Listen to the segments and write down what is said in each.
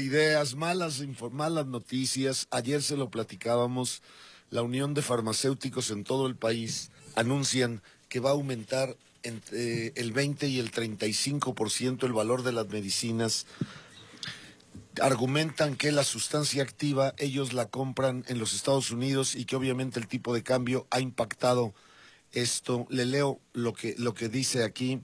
Ideas, malas, las noticias. Ayer se lo platicábamos. La Unión de Farmacéuticos en todo el país anuncian que va a aumentar entre el 20 y el 35% el valor de las medicinas. Argumentan que la sustancia activa ellos la compran en los Estados Unidos y que obviamente el tipo de cambio ha impactado esto. Le leo lo que, lo que dice aquí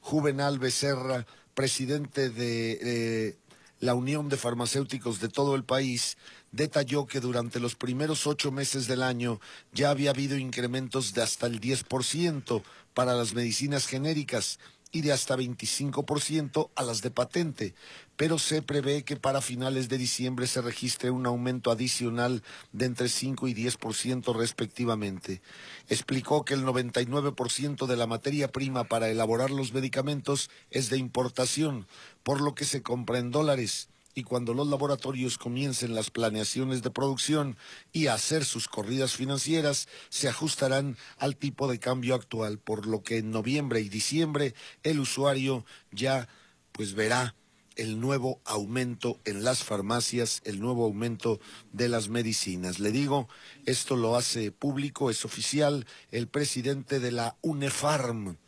Juvenal Becerra, presidente de la Unión de Farmacéuticos de todo el país detalló que durante los primeros ocho meses del año ya había habido incrementos de hasta el 10% para las medicinas genéricas y de hasta 25% a las de patente, pero se prevé que para finales de diciembre se registre un aumento adicional de entre 5 y 10% respectivamente. Explicó que el 99% de la materia prima para elaborar los medicamentos es de importación, por lo que se compra en dólares y cuando los laboratorios comiencen las planeaciones de producción y hacer sus corridas financieras, se ajustarán al tipo de cambio actual, por lo que en noviembre y diciembre el usuario ya pues verá el nuevo aumento en las farmacias, el nuevo aumento de las medicinas. Le digo, esto lo hace público, es oficial, el presidente de la UNEFARM,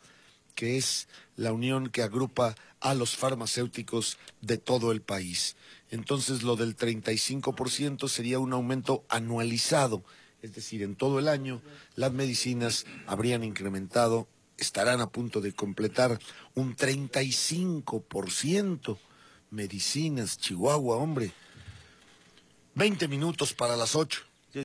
que es la unión que agrupa a los farmacéuticos de todo el país. Entonces lo del 35% sería un aumento anualizado, es decir, en todo el año las medicinas habrían incrementado, estarán a punto de completar un 35%. Medicinas, Chihuahua, hombre. 20 minutos para las 8.